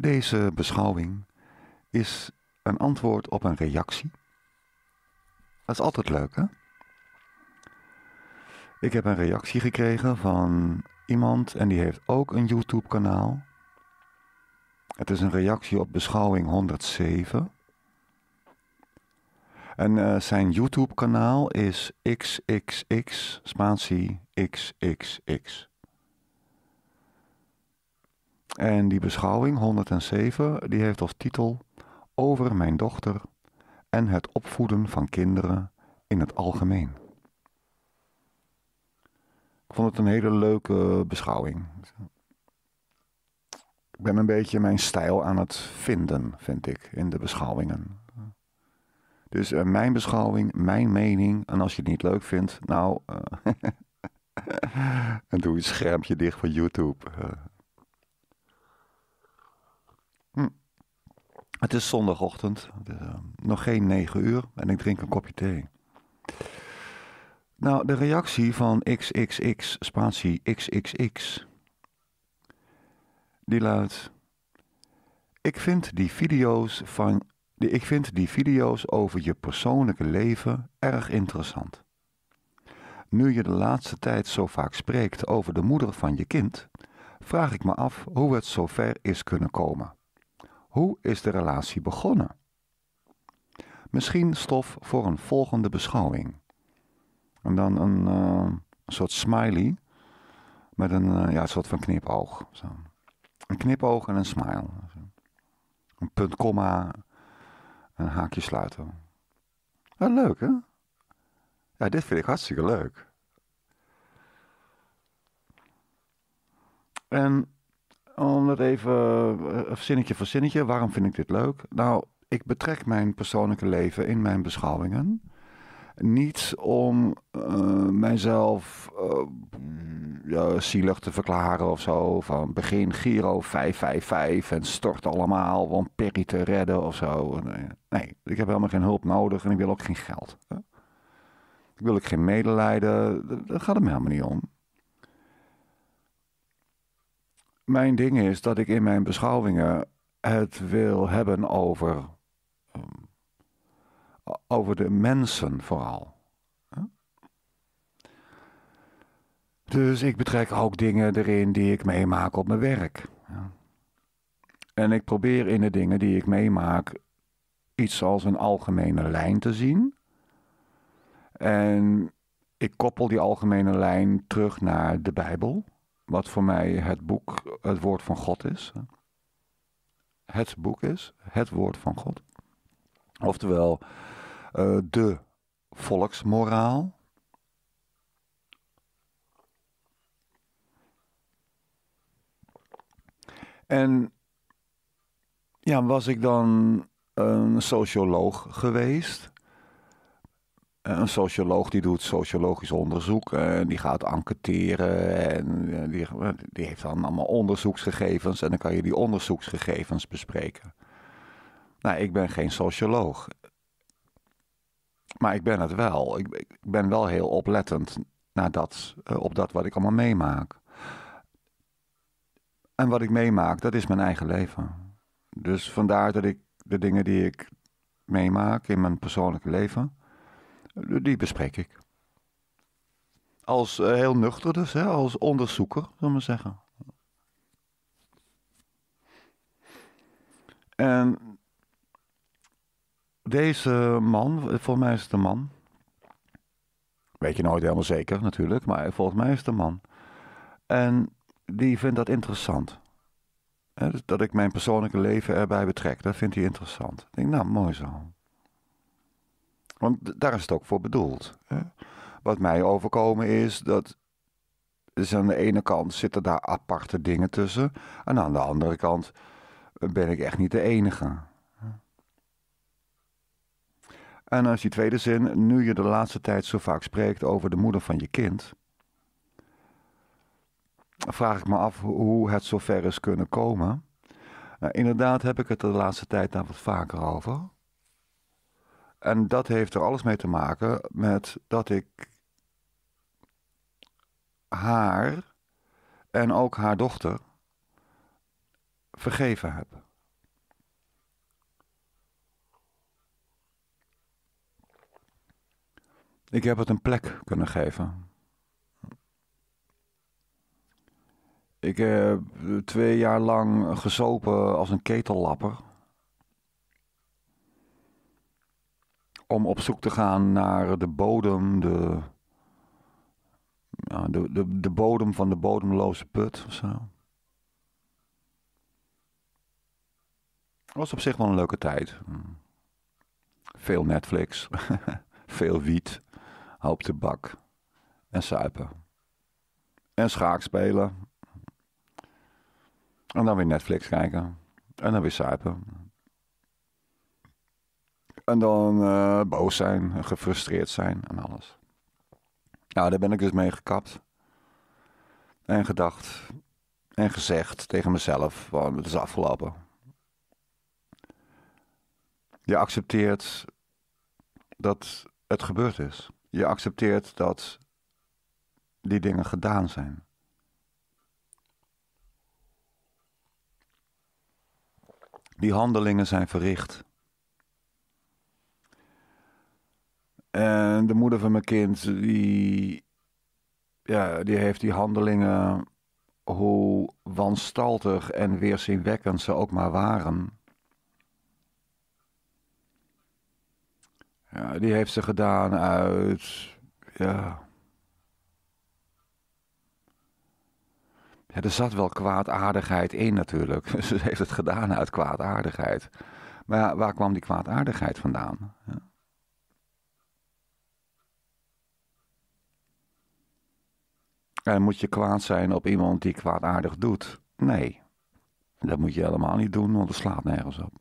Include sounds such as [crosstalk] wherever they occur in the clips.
Deze beschouwing is een antwoord op een reactie. Dat is altijd leuk, hè? Ik heb een reactie gekregen van iemand en die heeft ook een YouTube-kanaal. Het is een reactie op beschouwing 107. En eh, zijn YouTube-kanaal is XXX, spatie XXX. En die beschouwing 107, die heeft als titel Over mijn dochter en het opvoeden van kinderen in het algemeen. Ik vond het een hele leuke beschouwing. Ik ben een beetje mijn stijl aan het vinden, vind ik, in de beschouwingen. Dus eh, mijn beschouwing, mijn mening. En als je het niet leuk vindt, nou. Uh, [laughs] doe je schermpje dicht voor YouTube. Het is zondagochtend, ehm, nog geen negen uur en ik drink een kopje thee. Nou, de reactie van XXX spatie XXX, die luidt... Ik vind die video's van... Ik vind die video's over je persoonlijke leven erg interessant. Nu je de laatste tijd zo vaak spreekt over de moeder van je kind, vraag ik me af hoe het zover is kunnen komen. Hoe is de relatie begonnen? Misschien stof voor een volgende beschouwing. En dan een eh, soort smiley met een eh, ja, soort van knipoog. Zo. Een knipoog en een smile. Een punt, komma, een haakje sluiten. Ja, leuk hè? Ja, dit vind ik hartstikke leuk. En om het even uh, zinnetje voor zinnetje. Waarom vind ik dit leuk? Nou, ik betrek mijn persoonlijke leven in mijn beschouwingen. Niet om eh, mijzelf uh, ja, zielig te verklaren of zo. Van begin Giro 555 en stort allemaal om Perry te redden of zo. Nee, ik heb helemaal geen hulp nodig en ik wil ook geen geld. Ik wil ook geen medelijden. dat gaat het me helemaal niet om. mijn ding is dat ik in mijn beschouwingen het wil hebben over, ehm, over de mensen vooral. Dus ik betrek ook dingen erin die ik meemaak op mijn werk. En ik probeer in de dingen die ik meemaak iets als een algemene lijn te zien. En ik koppel die algemene lijn terug naar de Bijbel wat voor mij het boek, het woord van God is. Het boek is het woord van God. Oftewel, eh, de volksmoraal. En ja, was ik dan een socioloog geweest? Eh, een socioloog die doet sociologisch onderzoek. en eh, die gaat enquêteren en eh, die, die heeft dan allemaal onderzoeksgegevens. En dan kan je die onderzoeksgegevens bespreken. Nou, ik ben geen socioloog. Maar ik ben het wel. Ik, ik ben wel heel oplettend naar dat, op dat wat ik allemaal meemaak. En wat ik meemaak, dat is mijn eigen leven. Dus vandaar dat ik de dingen die ik meemaak in mijn persoonlijke leven, die bespreek ik. Als eh, heel nuchter dus, hè? als onderzoeker, zullen we zeggen. En deze man, volgens mij is het een man. Weet je nooit helemaal zeker natuurlijk, maar volgens mij is het een man. En die vindt dat interessant. Dus dat ik mijn persoonlijke leven erbij betrek, dat vindt hij interessant. Ik denk, nou, mooi zo. Want daar is het ook voor bedoeld. Wat mij overkomen is dat. Dus aan de ene kant zitten daar aparte dingen tussen. En aan de andere kant ben ik echt niet de enige. En als je die tweede zin. Nu je de laatste tijd zo vaak spreekt over de moeder van je kind. vraag ik me af hoe het zover is kunnen komen. Nou, inderdaad heb ik het de laatste tijd daar wat vaker over. En dat heeft er alles mee te maken met dat ik haar en ook haar dochter vergeven heb. Ik heb het een plek kunnen geven. Ik heb twee jaar lang gesopen als een ketellapper. om op zoek te gaan naar de bodem, de, ja, de, de, bodem van de bodemloze put of zo. was op zich wel een leuke tijd. Veel Netflix, [laughs] veel wiet, hoop bak en suipen. En schaakspelen. En dan weer Netflix kijken. En dan weer suipen. En dan eh, boos zijn, en gefrustreerd zijn en alles. Nou, daar ben ik dus mee gekapt. En gedacht. En gezegd tegen mezelf: want het is afgelopen. Je accepteert dat het gebeurd is. Je accepteert dat die dingen gedaan zijn. Die handelingen zijn verricht. En de moeder van mijn kind, die, ja, die heeft die handelingen, hoe wanstaltig en weerzinwekkend ze ook maar waren. Ja, die heeft ze gedaan uit, ja... er zat wel kwaadaardigheid in natuurlijk. [laughs] Ze heeft het gedaan uit kwaadaardigheid. Maar waar kwam die kwaadaardigheid vandaan? Ja. En moet je kwaad zijn op iemand die kwaadaardig doet? Nee, dat moet je helemaal niet doen, want dat slaat nergens op.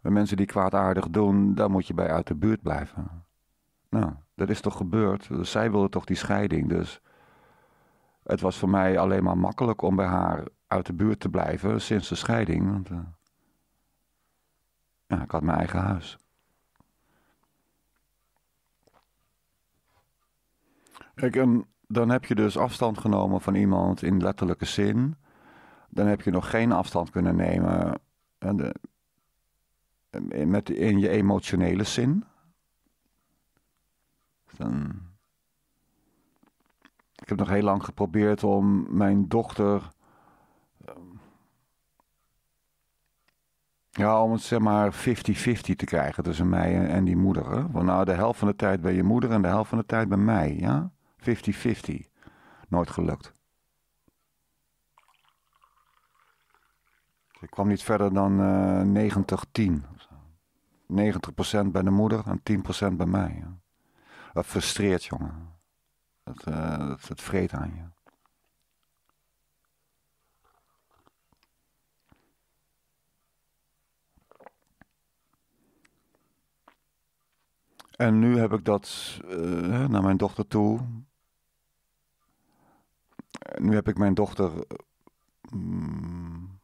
En mensen die kwaadaardig doen, daar moet je bij uit de buurt blijven. Nou, dat is toch gebeurd? Dus zij wilde toch die scheiding, dus... Het was voor mij alleen maar makkelijk om bij haar uit de buurt te blijven sinds de scheiding. Want, eh, ja, ik had mijn eigen huis. dan heb je dus afstand genomen van iemand in letterlijke zin. Dan heb je nog geen afstand kunnen nemen eh, eh, met, in je emotionele zin. Dus dan... Ik heb nog heel lang geprobeerd om mijn dochter. Eh, ja, om het zeg maar 50-50 te krijgen tussen mij en, die moeder. Want nou, de helft van de tijd bij je moeder en de helft van de tijd bij mij, ja? 50-50. Nooit gelukt. Ik kwam niet verder dan 90-10. Eh, 90% bij de moeder en 10% bij mij. Ja. Dat frustreert, jongen. Dat, uh, dat, vreet aan je. En nu heb ik dat eh, naar mijn dochter toe nu heb ik mijn dochter. Eh, mm,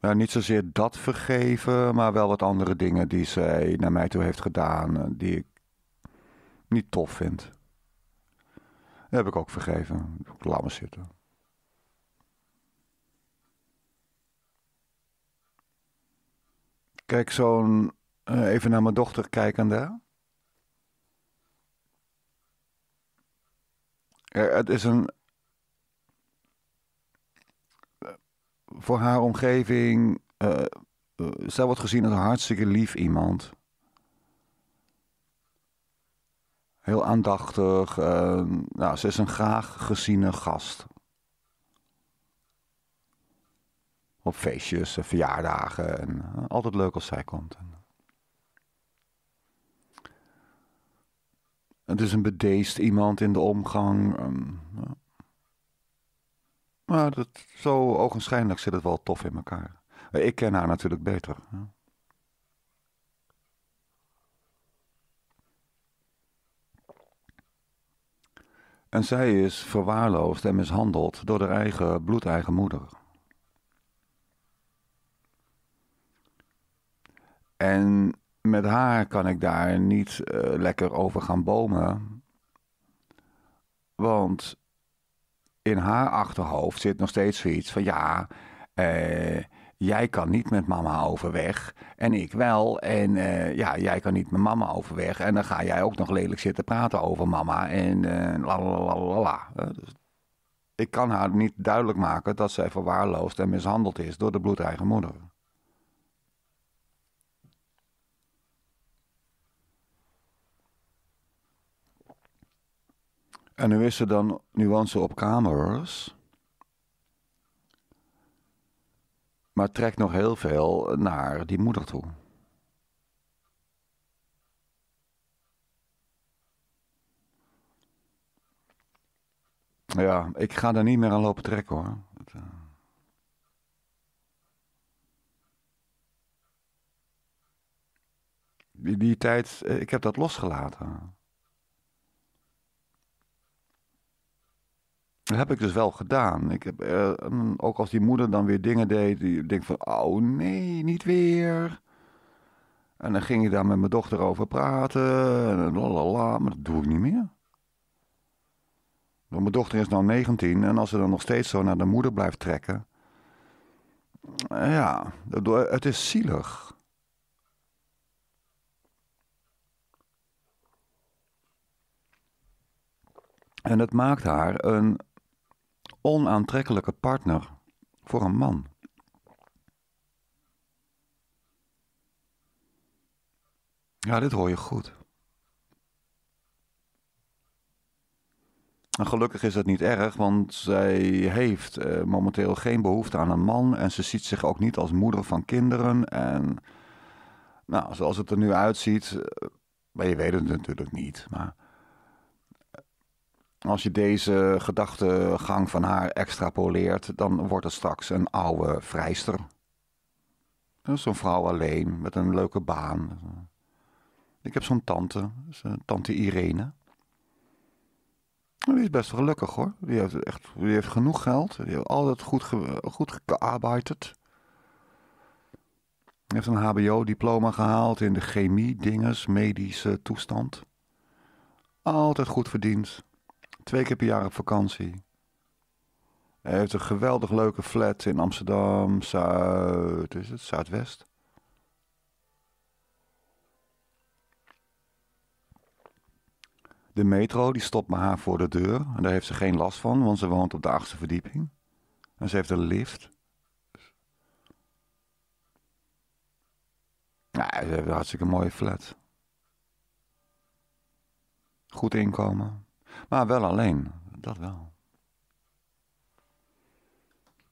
nou, niet zozeer dat vergeven, maar wel wat andere dingen die zij naar mij toe heeft gedaan, eh, die ik niet tof vind. Dat heb ik ook vergeven. Laat me zitten. Kijk, zo'n. Eh, even naar mijn dochter kijkende. het is een. Voor haar omgeving. Uh, zij wordt gezien als een hartstikke lief iemand. Heel aandachtig. Eh, nou, ze is een graag geziene gast. Op feestjes, verjaardagen. En, altijd leuk als zij komt. Het is een bedeesd iemand in de omgang. Ehm, maar dat, zo ogenschijnlijk zit het wel tof in elkaar. Ik ken haar natuurlijk beter. En zij is verwaarloosd en mishandeld door haar eigen bloedeigen moeder. En met haar kan ik daar niet eh, lekker over gaan bomen. Want in haar achterhoofd zit nog steeds zoiets van ja, eh, jij kan niet met mama overweg en ik wel. En eh, ja, jij kan niet met mama overweg en dan ga jij ook nog lelijk zitten praten over mama en la la la la. Ik kan haar niet duidelijk maken dat zij verwaarloosd en mishandeld is door de eigen moeder. En nu is er dan nuance op kamers. Maar trekt nog heel veel naar die moeder toe. Ja, ik ga daar niet meer aan lopen trekken hoor. Eh, die, die tijd, eh, ik heb dat losgelaten. Dat heb ik dus wel gedaan. Ik heb, eh, mm, ook als die moeder dan weer dingen deed, die denk van, oh nee, niet weer. En dan ging ik daar met mijn dochter over praten, en lalala, maar dat doe ik niet meer. Want mijn dochter is nu 19 en als ze dan nog steeds zo naar de moeder blijft trekken. Eh, ja, het is zielig. En het maakt haar een onaantrekkelijke partner voor een man. Ja, dit hoor je goed. En gelukkig is dat niet erg, want zij heeft eh, momenteel geen behoefte aan een man en ze ziet zich ook niet als moeder van kinderen. En nou, zoals het er nu uitziet, eh, maar je weet het natuurlijk niet. Maar als je deze gedachtegang van haar extrapoleert, dan wordt het straks een oude vrijster. Zo'n vrouw alleen, met een leuke baan. Ik heb zo'n tante, tante Irene. Die is best gelukkig hoor. Die heeft, echt, die heeft genoeg geld. Die heeft altijd goed, goed gearbeid. Die heeft een HBO-diploma gehaald in de chemie, dinges, medische toestand. Altijd goed verdiend. Twee keer per jaar op vakantie. Hij heeft een geweldig leuke flat in Amsterdam, Zuid, is het? Zuidwest. De metro die stopt me haar voor de deur. En daar heeft ze geen last van, want ze woont op de achtste verdieping. En ze heeft een lift. Nou, ze heeft een hartstikke mooie flat. Goed inkomen. Maar wel alleen, dat wel.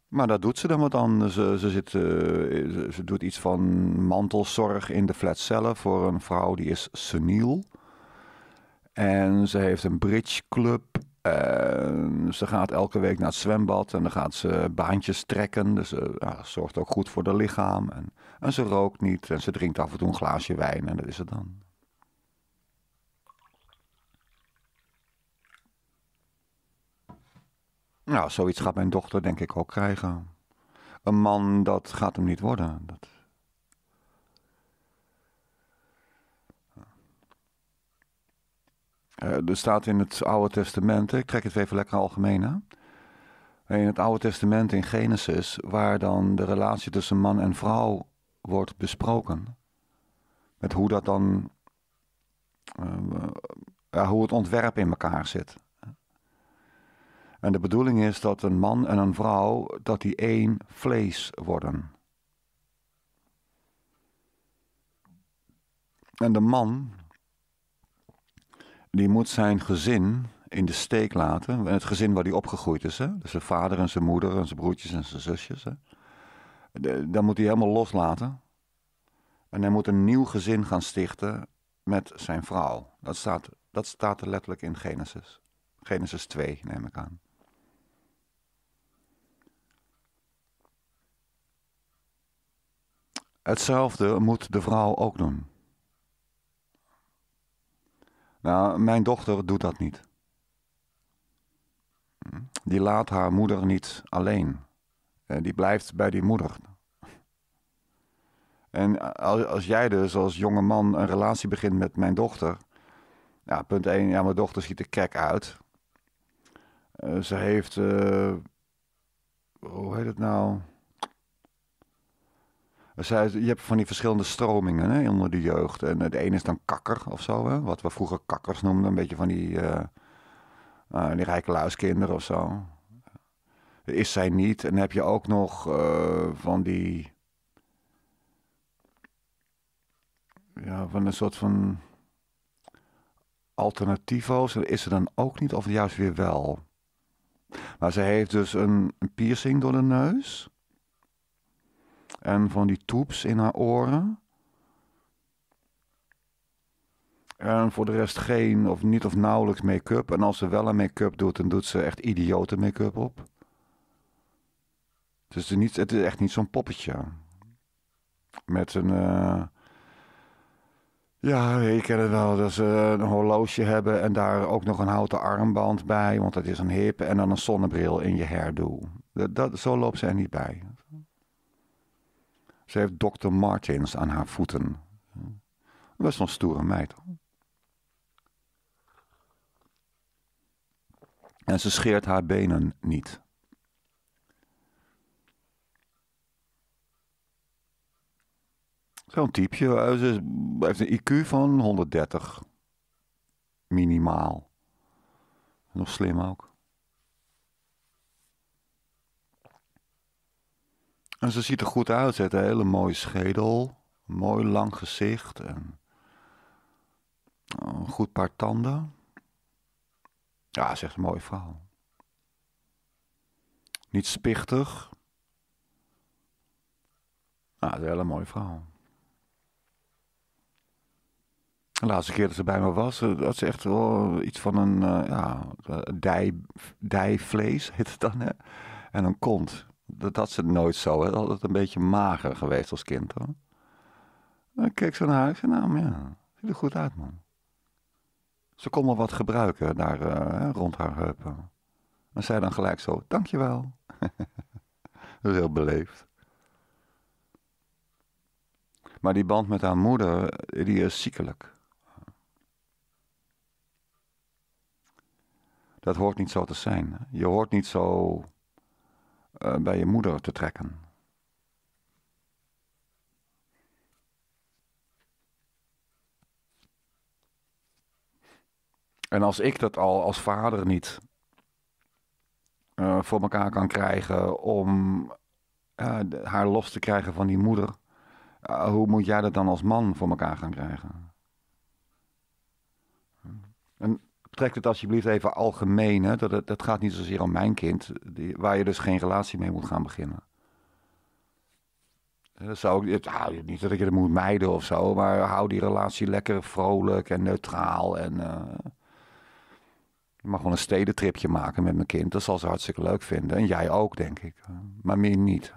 Maar dat doet ze dan wat dan. Ze, eh, ze, zit, eh, ze doet iets van mantelzorg in de flatcellen voor een vrouw die is seniel. En ze heeft een bridgeclub. En ze gaat elke week naar het zwembad en dan gaat ze baantjes trekken. Dus ze eh, zorgt ook goed voor haar lichaam. En, en ze rookt niet en ze drinkt af en toe een glaasje wijn en dat is het dan. Nou, zoiets gaat mijn dochter denk ik ook krijgen. Een man, dat gaat hem niet worden. Dat... Eh, er staat in het Oude Testament, ik trek het even lekker algemeen hè? In het Oude Testament in Genesis, waar dan de relatie tussen man en vrouw wordt besproken. Met hoe dat dan, uh, hoe het ontwerp in elkaar zit. En de bedoeling is dat een man en een vrouw, dat die één vlees worden. En de man, die moet zijn gezin in de steek laten. Het gezin waar hij opgegroeid is. Hè? Dus zijn vader en zijn moeder en zijn broertjes en zijn zusjes. Hè? dan moet hij helemaal loslaten. En hij moet een nieuw gezin gaan stichten met zijn vrouw. Dat staat, dat staat er letterlijk in Genesis. Genesis 2 neem ik aan. Hetzelfde moet de vrouw ook doen. Nou, mijn dochter doet dat niet. Die laat haar moeder niet alleen. Eh, die blijft bij die moeder. En als jij dus als jonge man een relatie begint met mijn dochter. Ja, punt 1, ja, mijn dochter ziet er kek uit. Eh, ze heeft. Eh, hoe heet het nou? Je hebt van die verschillende stromingen hè, onder de jeugd. En eh, de ene is dan kakker of zo, hè? wat we vroeger kakkers noemden. Een beetje van die, uh, die rijke luiskinderen of zo. Is zij niet. En dan heb je ook nog van die... Ja, van een soort van alternativo's. Is ze dan ook niet of juist weer wel? Maar ze heeft dus een, een piercing door de neus en van die toeps in haar oren. En voor de rest geen of niet of nauwelijks make-up. En als ze wel een make-up doet, dan doet ze echt idiote make-up op. Dus het, het is, echt niet zo'n poppetje. Met een. Eh, ja, ik ken het wel. Dat ze een horloge hebben en daar ook nog een houten armband bij, want dat is een hip. En dan een zonnebril in je hairdo. Dat, dat, zo loopt zij niet bij. Ze heeft Dr. Martins aan haar voeten. Best wel een stoere meid. En ze scheert haar benen niet. Zo'n typeje. Eh, ze heeft een IQ van 130. Minimaal. Nog slim ook. En ze ziet er goed uit. Ze heeft een hele mooie schedel. mooi lang gezicht. En eh, een goed paar tanden. Ja, ze is een mooie vrouw. Niet spichtig. Nou, is een hele mooie vrouw. De laatste keer dat ze bij me was, eh, had ze echt wel iets van een eh, ja, dijvlees, heet het dan, hè? En een kont dat had ze nooit zo. Hè. Altijd een beetje mager geweest als kind hoor. Dan kijk keek zo naar huis en nou, ja, ziet er goed uit man. Ze kon wel wat gebruiken daar eh, rond haar heupen. En zei dan gelijk zo, dankjewel. [laughs] dat is heel beleefd. Maar die band met haar moeder, die is ziekelijk. Dat hoort niet zo te zijn. Je hoort niet zo eh, bij je moeder te trekken. En als ik dat al als vader niet eh, voor elkaar kan krijgen om eh, haar los te krijgen van die moeder, hoe moet jij dat dan als man voor elkaar gaan krijgen? En Trek het alsjeblieft even algemeen. Hè? Dat, dat gaat niet zozeer om mijn kind, die, waar je dus geen relatie mee moet gaan beginnen. Eh, dat zou niet dat ik het moet mijden of zo, maar hou die relatie lekker vrolijk en neutraal. En, uh, je mag gewoon een stedentripje maken met mijn kind. Dat zal ze hartstikke leuk vinden. En jij ook, denk ik. Eh, maar meer niet.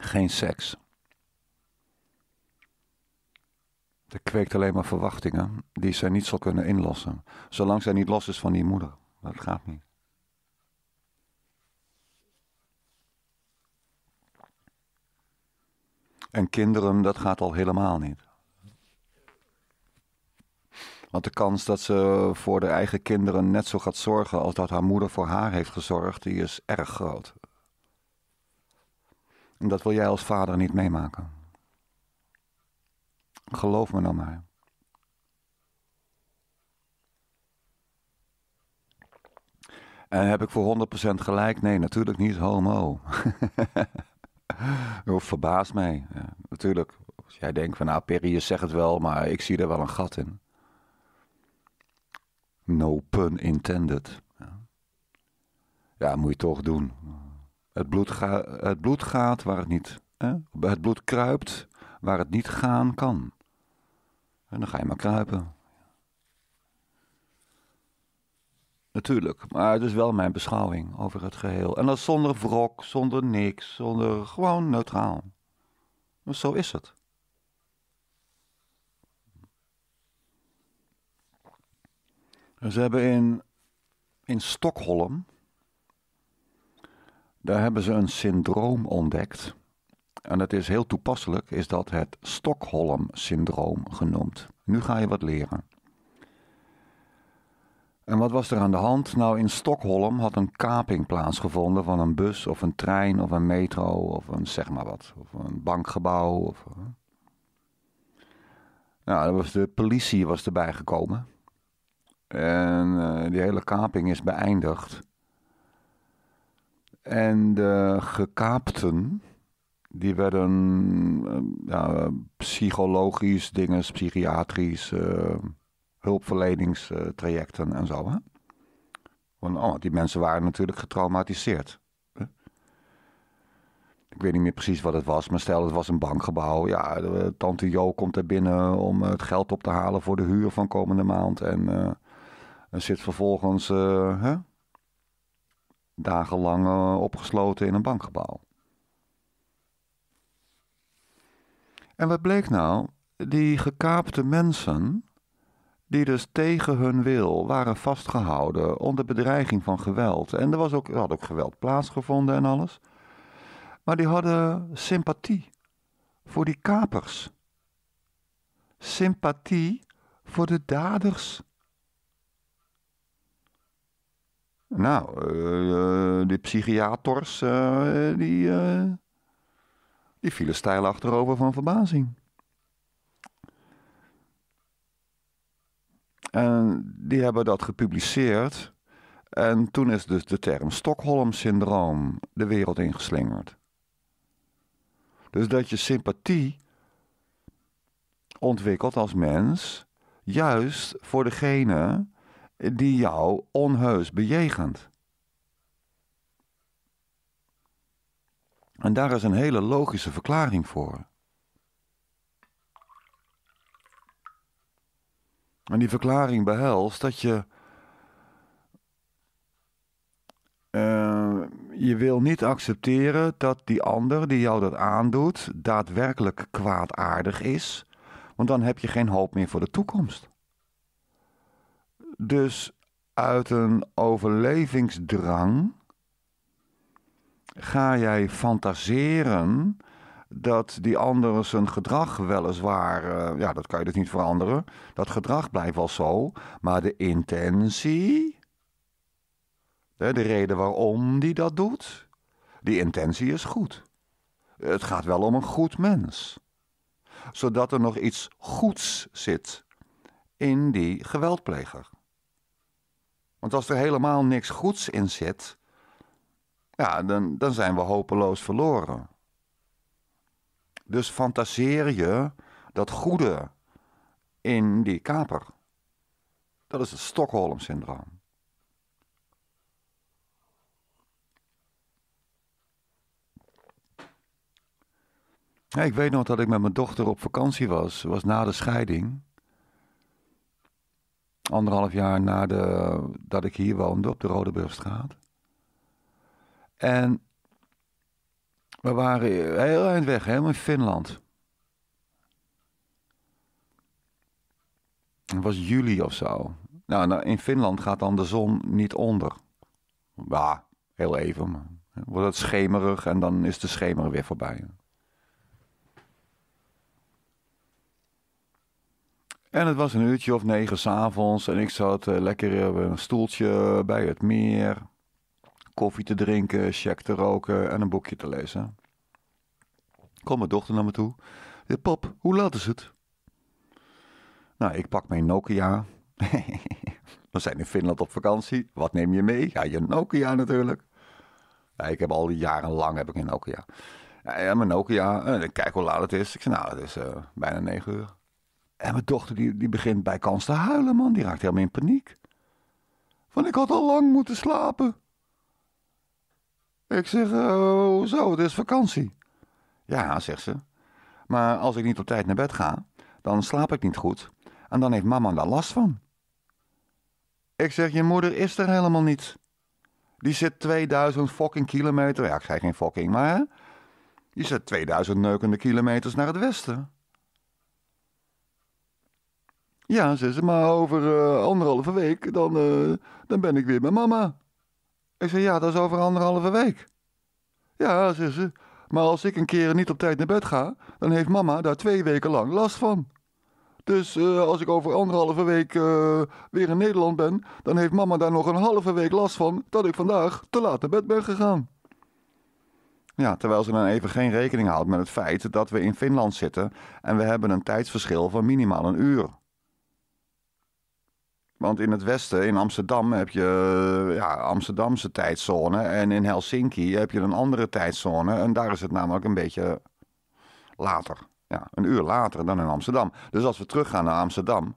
Geen seks. Dat kweekt alleen maar verwachtingen die zij niet zal kunnen inlossen. Zolang zij niet los is van die moeder. Dat gaat niet. En kinderen, dat gaat al helemaal niet. Want de kans dat ze voor de eigen kinderen net zo gaat zorgen als dat haar moeder voor haar heeft gezorgd, die is erg groot. En dat wil jij als vader niet meemaken. Geloof me dan maar. En heb ik voor 100% gelijk? Nee, natuurlijk niet, homo. dat [laughs] verbaast mij. Ja, natuurlijk. Als jij denkt van, nou, je zegt het wel, maar ik zie er wel een gat in. No pun intended. Ja, ja moet je toch doen. Het bloed, ga, het bloed gaat waar het niet... Hè? Het bloed kruipt waar het niet gaan kan. En dan ga je maar kruipen. Natuurlijk, maar het is wel mijn beschouwing over het geheel. En dat zonder wrok, zonder niks, zonder gewoon neutraal. Maar zo is het. ze hebben in, in Stockholm, daar hebben ze een syndroom ontdekt. En dat is heel toepasselijk, is dat het Stockholm-syndroom genoemd. Nu ga je wat leren. En wat was er aan de hand? Nou, in Stockholm had een kaping plaatsgevonden van een bus of een trein of een metro of een zeg maar wat, of een bankgebouw. Of, eh. nou, was de politie was erbij gekomen. En eh, die hele kaping is beëindigd. En de gekaapten, die werden ehm, ja, psychologisch dingen, psychiatrisch, eh, hulpverleningstrajecten en zo. Hè? Want oh, die mensen waren natuurlijk getraumatiseerd. Ik weet niet meer precies wat het was, maar stel het was een bankgebouw. Ja, eh, tante Jo komt er binnen om eh, het geld op te halen voor de huur van komende maand. En, en zit vervolgens uh, hè? dagenlang opgesloten in een bankgebouw. En wat bleek nou? Die gekaapte mensen, die dus tegen hun wil waren vastgehouden onder bedreiging van geweld. En er, was ook, er had ook geweld plaatsgevonden en alles. Maar die hadden sympathie voor die kapers. Sympathie voor de daders. Nou, eh, eh, die psychiaters, eh, die, die vielen stijl achterover van verbazing. En die hebben dat gepubliceerd. En toen is dus de term Stockholm-syndroom de wereld ingeslingerd. Dus dat je sympathie ontwikkelt als mens, juist voor degene die jou onheus bejegent. En daar is een hele logische verklaring voor. En die verklaring behelst dat je. Eh, je wil niet accepteren dat die ander die jou dat aandoet, daadwerkelijk kwaadaardig is. Want dan heb je geen hoop meer voor de toekomst. Dus uit een overlevingsdrang ga jij fantaseren dat die ander zijn gedrag weliswaar, eh, ja, dat kan je dus niet veranderen. Dat gedrag blijft wel zo, maar de intentie, de, de reden waarom die dat doet, die intentie is goed. Het gaat wel om een goed mens, zodat er nog iets goeds zit in die geweldpleger. Want als er helemaal niks goeds in zit, ja, dan, dan zijn we hopeloos verloren. Dus fantaseer je dat goede in die kaper. Dat is het Stockholm-syndroom. Ja, ik weet nog dat ik met mijn dochter op vakantie was. was na de scheiding. Anderhalf jaar nadat ik hier woonde op de Rodeburgstraat. En we waren heel eind weg, helemaal in Finland. Het was juli of zo. Nou, nou in Finland gaat dan de zon niet onder. Ja, heel even. wordt het schemerig en dan is de schemer weer voorbij. En het was een uurtje of negen s'avonds en ik zat eh, lekker op eh, een stoeltje bij het meer koffie te drinken, check te roken en een boekje te lezen. Kom mijn dochter naar me toe. Pap, hoe laat is het? Nou, ik pak mijn Nokia. [laughs] We zijn in Finland op vakantie. Wat neem je mee? Ja, je Nokia natuurlijk. Ja, ik heb al jarenlang heb ik een Nokia. Ja, mijn Nokia. Eh, kijk hoe laat het is. Ik zeg, nou, het is eh, bijna negen uur. En mijn dochter die, die begint bij kans te huilen, man. Die raakt helemaal in paniek. Van, ik had al lang moeten slapen. Ik zeg, oh eh, zo, het is vakantie. Ja, zegt ze. Maar als ik niet op tijd naar bed ga, dan slaap ik niet goed. En dan heeft mama daar last van. Ik zeg, je moeder is er helemaal niet. Die zit 2000 fucking kilometer. Ja, ik zei geen fucking, maar. Die zit 2000 neukende kilometers naar het westen. Ja, zei ze, maar over eh, anderhalve week dan, eh, dan ben ik weer met mama. Ik zei, ja, dat is over anderhalve week. Ja, zei ze, maar als ik een keer niet op tijd naar bed ga, dan heeft mama daar twee weken lang last van. Dus eh, als ik over anderhalve week eh, weer in Nederland ben, dan heeft mama daar nog een halve week last van dat ik vandaag te laat naar bed ben gegaan. Ja, terwijl ze dan even geen rekening houdt met het feit dat we in Finland zitten en we hebben een tijdsverschil van minimaal een uur. Want in het westen, in Amsterdam, heb je eh, ja, Amsterdamse tijdzone. En in Helsinki heb je een andere tijdzone. En daar is het namelijk een beetje later. Ja, een uur later dan in Amsterdam. Dus als we teruggaan naar Amsterdam,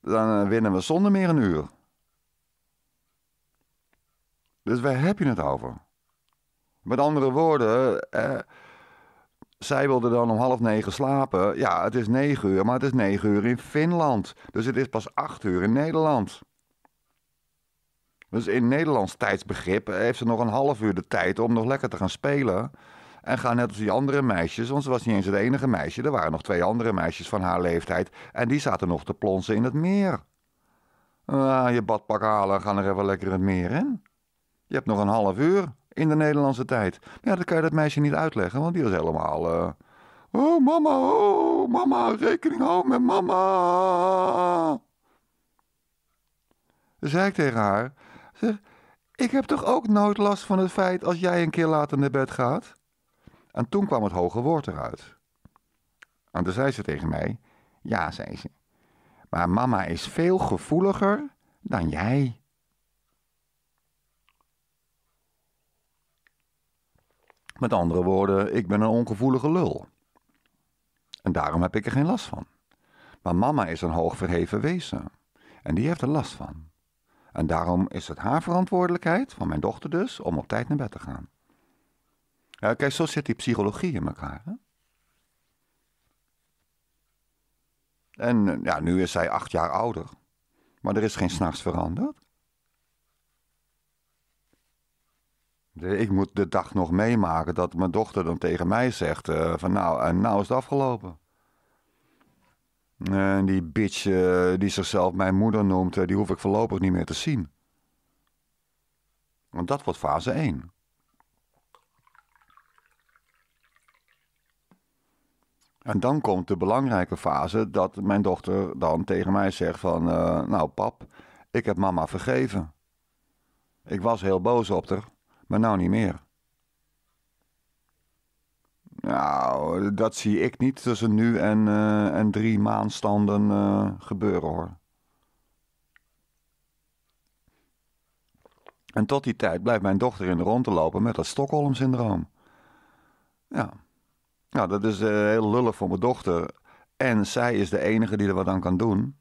dan eh, winnen we zonder meer een uur. Dus waar heb je het over? Met andere woorden, eh, zij wilde dan om half negen slapen. Ja, het is negen uur, maar het is negen uur in Finland. Dus het is pas acht uur in Nederland. Dus in Nederlands tijdsbegrip heeft ze nog een half uur de tijd om nog lekker te gaan spelen. En gaan net als die andere meisjes, want ze was niet eens het enige meisje. Er waren nog twee andere meisjes van haar leeftijd. En die zaten nog te plonsen in het meer. Ah, je badpak halen en gaan er even lekker in het meer in. Je hebt nog een half uur in de Nederlandse tijd. Ja, dan kan je dat meisje niet uitleggen, want die was helemaal... Eh, oh, mama, oh, mama, rekening houden met mama. Dan zei ik tegen haar, zeg, ik heb toch ook nooit last van het feit als jij een keer later naar bed gaat? En toen kwam het hoge woord eruit. En toen zei ze tegen mij, ja, zei ze, maar mama is veel gevoeliger dan jij. Met andere woorden, ik ben een ongevoelige lul. En daarom heb ik er geen last van. Maar mama is een hoogverheven wezen. En die heeft er last van. En daarom is het haar verantwoordelijkheid, van mijn dochter dus, om op tijd naar bed te gaan. Ja, kijk, zo zit die psychologie in elkaar. Hè? En eh, ja, nu is zij acht jaar ouder. Maar er is geen s'nachts veranderd. Ik moet de dag nog meemaken dat mijn dochter dan tegen mij zegt: eh, van nou, en nou is het afgelopen. En die bitch eh, die zichzelf mijn moeder noemt, eh, die hoef ik voorlopig niet meer te zien. Want dat wordt fase 1. En dan komt de belangrijke fase dat mijn dochter dan tegen mij zegt van... nou pap, ik heb mama vergeven. Ik was heel boos op haar maar nou niet meer. Nou, dat zie ik niet tussen nu en, eh, en drie maandstanden eh, gebeuren hoor. En tot die tijd blijft mijn dochter in de rond te lopen met dat Stockholm-syndroom. Ja. Nou, dat is eh, heel lullig voor mijn dochter. En zij is de enige die er wat aan kan doen.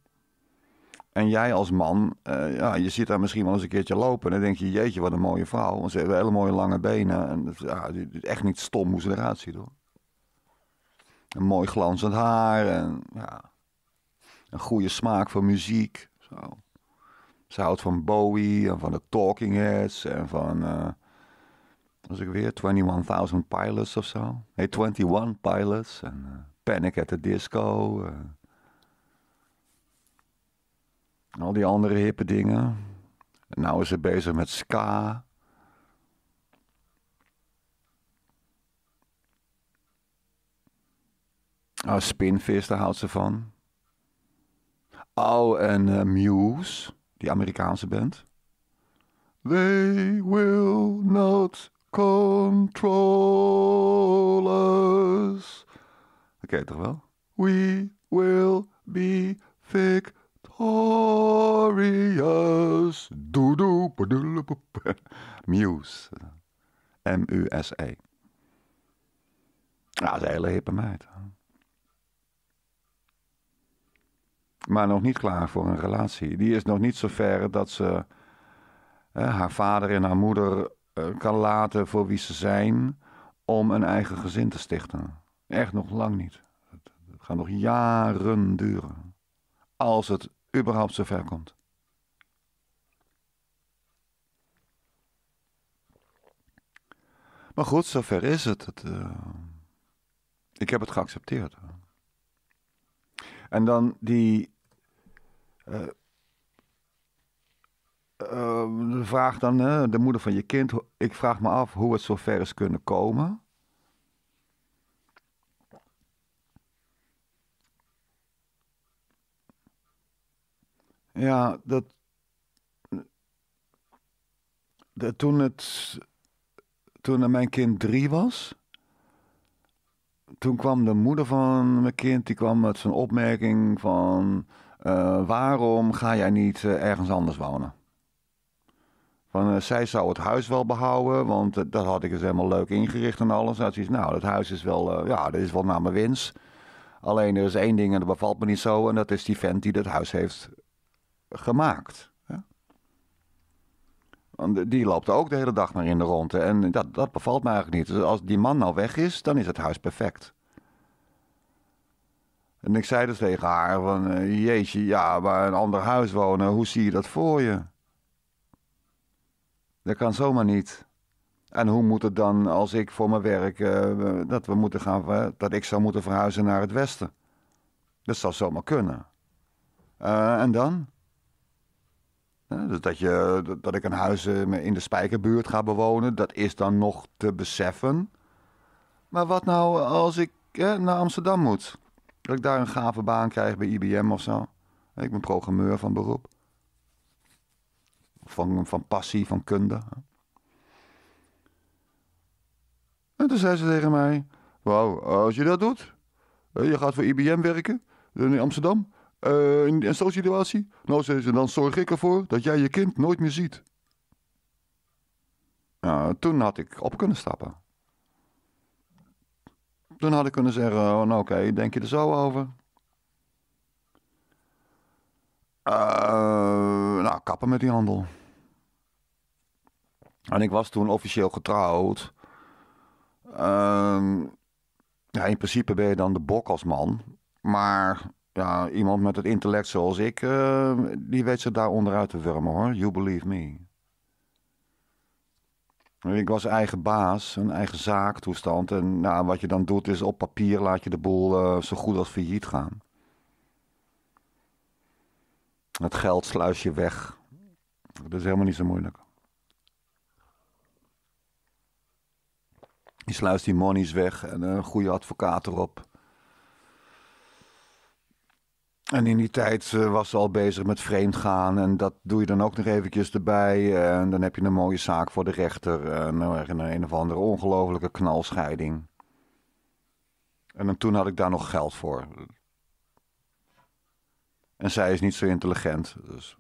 En jij als man, eh, ja, je ziet daar misschien wel eens een keertje lopen. En dan denk je, jeetje, wat een mooie vrouw. Want ze hebben hele mooie lange benen. En ja, echt niet stom hoe ze eruit ziet hoor. Een mooi glanzend haar. En, ja, een goede smaak voor muziek. Zo. Ze houdt van Bowie en van de Talking Heads. En van, eh, was ik weer, 21.000 Pilots of zo. Nee, 21 Pilots. En eh, Panic at the Disco. Al die andere hippe dingen. nou is ze bezig met ska. Oh, ah, Spinvis, daar houdt ze van. Oh, en eh, Muse, die Amerikaanse band. They will not control us. Oké, okay, toch wel? We will be victorious glorious. Doedoe. [laughs] Muse. M-U-S-E. Ja, ah, dat is een hele hippe meid. Maar nog niet klaar voor een relatie. Die is nog niet zo ver dat ze hè, haar vader en haar moeder eh, kan laten voor wie ze zijn. om een eigen gezin te stichten. Echt nog lang niet. het gaat nog jaren duren. Als het überhaupt ver komt. Maar goed, zover is het. Eh, ik heb het geaccepteerd. En dan die. Uh, vraag dan, de moeder van je kind. Ik vraag me af hoe het zo ver is kunnen komen. Ja, dat, toen, het, toen mijn kind drie was, toen kwam de moeder van mijn kind, die kwam met zo'n opmerking van... Eh, waarom ga jij niet eh, ergens anders wonen? Van, eh, zij zou het huis wel behouden, want dat had ik eens dus helemaal leuk ingericht en alles. En is, nou, dat huis is wel, ja, dat is wel naar mijn wens. Alleen er is één ding en dat bevalt me niet zo. En dat is die vent die dat huis heeft gemaakt. Want die loopt ook de hele dag maar in de ronde. En dat, dat bevalt me eigenlijk niet. Dus als die man nou weg is, dan is het huis perfect. En ik zei dus tegen haar van, eh, jeetje, ja, maar een ander huis wonen, hoe zie je dat voor je? Dat kan zomaar niet. En hoe moet het dan als ik voor mijn werk, eh, dat, we moeten gaan, dat ik zou moeten verhuizen naar het westen? Dat zou zomaar kunnen. Eh, en dan? Dus dat, je, dat ik een huis eh, in de Spijkerbuurt ga bewonen, dat is dan nog te beseffen. Maar wat nou als ik naar Amsterdam moet? Dat ik daar een gave baan krijg bij IBM of zo. Ik ben programmeur van beroep. Van, van passie, van kunde. En toen zei ze tegen mij: Wauw, als je dat doet, je gaat voor IBM werken in Amsterdam, eh, in een zo'n situatie? Nou, ze, dan zorg ik ervoor dat jij je kind nooit meer ziet. toen had ik op kunnen stappen. Toen had ik kunnen zeggen, oh, nou oké, denk je er zo over? Eh, nou, kappen met die handel. En ik was toen officieel getrouwd. Ehm, ja, in principe ben je dan de bok als man. Maar ja, iemand met het intellect zoals ik, eh, die weet ze daar onderuit te wermen hoor. You believe me. Ik was eigen baas, een eigen zaaktoestand. En nou, wat je dan doet is op papier laat je de boel eh, zo goed als failliet gaan. Het geld sluis je weg. Dat is helemaal niet zo moeilijk. Je sluist die monies weg en een goede advocaat erop. En in die tijd eh, was ze al bezig met vreemd gaan. En dat doe je dan ook nog eventjes erbij. Eh, en dan heb je een mooie zaak voor de rechter. Eh, en een, een of andere ongelofelijke knalscheiding. En dan, toen had ik daar nog geld voor. En zij is niet zo intelligent. Dus.